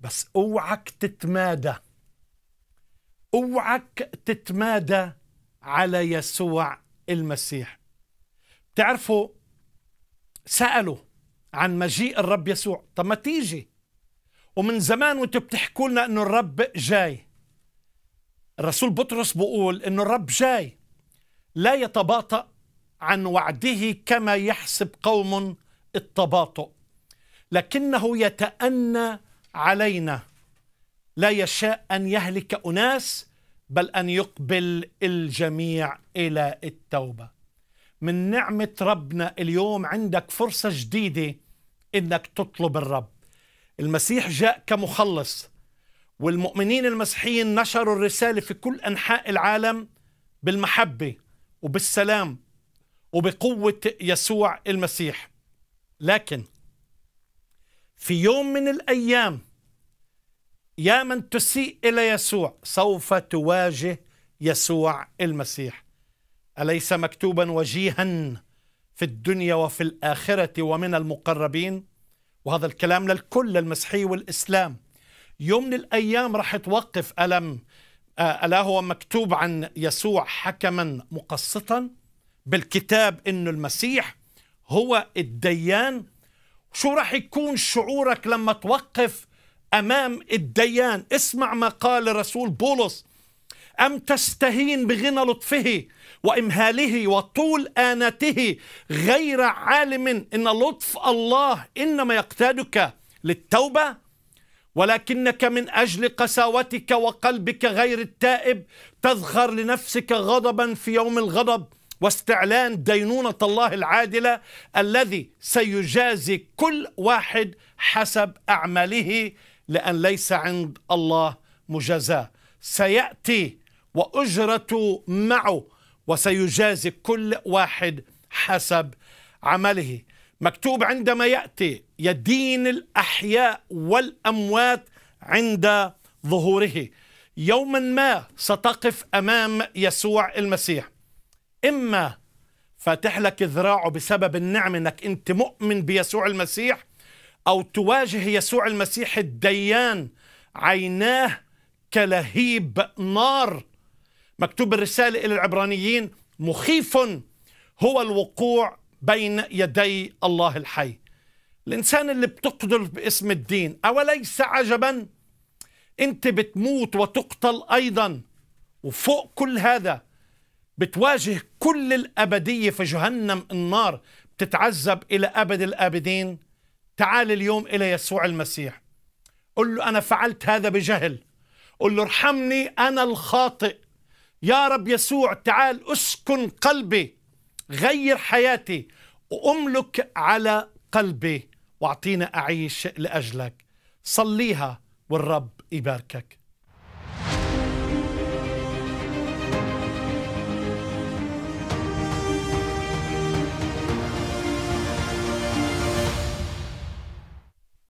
بس اوعك تتمادى اوعك تتمادى على يسوع المسيح بتعرفوا سألوا عن مجيء الرب يسوع طب ما تيجي ومن زمان وانتم بتحكوا لنا انه الرب جاي الرسول بطرس بيقول انه الرب جاي لا يتباطأ عن وعده كما يحسب قوم التباطؤ لكنه يتأنى علينا لا يشاء ان يهلك اناس بل ان يقبل الجميع الى التوبه من نعمه ربنا اليوم عندك فرصه جديده انك تطلب الرب المسيح جاء كمخلص والمؤمنين المسيحيين نشروا الرساله في كل انحاء العالم بالمحبه وبالسلام وبقوه يسوع المسيح لكن في يوم من الايام يا من تسيء الى يسوع سوف تواجه يسوع المسيح اليس مكتوبا وجيها في الدنيا وفي الاخره ومن المقربين وهذا الكلام للكل المسيحي والاسلام يوم من الايام راح توقف الم آه، الا هو مكتوب عن يسوع حكما مقسطا بالكتاب انه المسيح هو الديان شو راح يكون شعورك لما توقف امام الديان اسمع ما قال رسول بولس ام تستهين بغنى لطفه وامهاله وطول انته غير عالم ان لطف الله انما يقتادك للتوبه ولكنك من اجل قساوتك وقلبك غير التائب تذخر لنفسك غضبا في يوم الغضب واستعلان دينونه الله العادله الذي سيجازي كل واحد حسب اعماله لأن ليس عند الله مجازاة سيأتي وأجرة معه وسيجازي كل واحد حسب عمله مكتوب عندما يأتي يدين الأحياء والأموات عند ظهوره يوما ما ستقف أمام يسوع المسيح إما فاتح لك ذراعه بسبب النعمة أنك أنت مؤمن بيسوع المسيح أو تواجه يسوع المسيح الديان عيناه كلهيب نار مكتوب الرسالة إلى العبرانيين مخيف هو الوقوع بين يدي الله الحي الإنسان اللي بتقتل باسم الدين أوليس عجبا أنت بتموت وتقتل أيضا وفوق كل هذا بتواجه كل الأبدية في جهنم النار بتتعذب إلى أبد الآبدين تعال اليوم إلى يسوع المسيح قل له أنا فعلت هذا بجهل قل له ارحمني أنا الخاطئ يا رب يسوع تعال أسكن قلبي غير حياتي وأملك على قلبي واعطينا أعيش لأجلك صليها والرب يباركك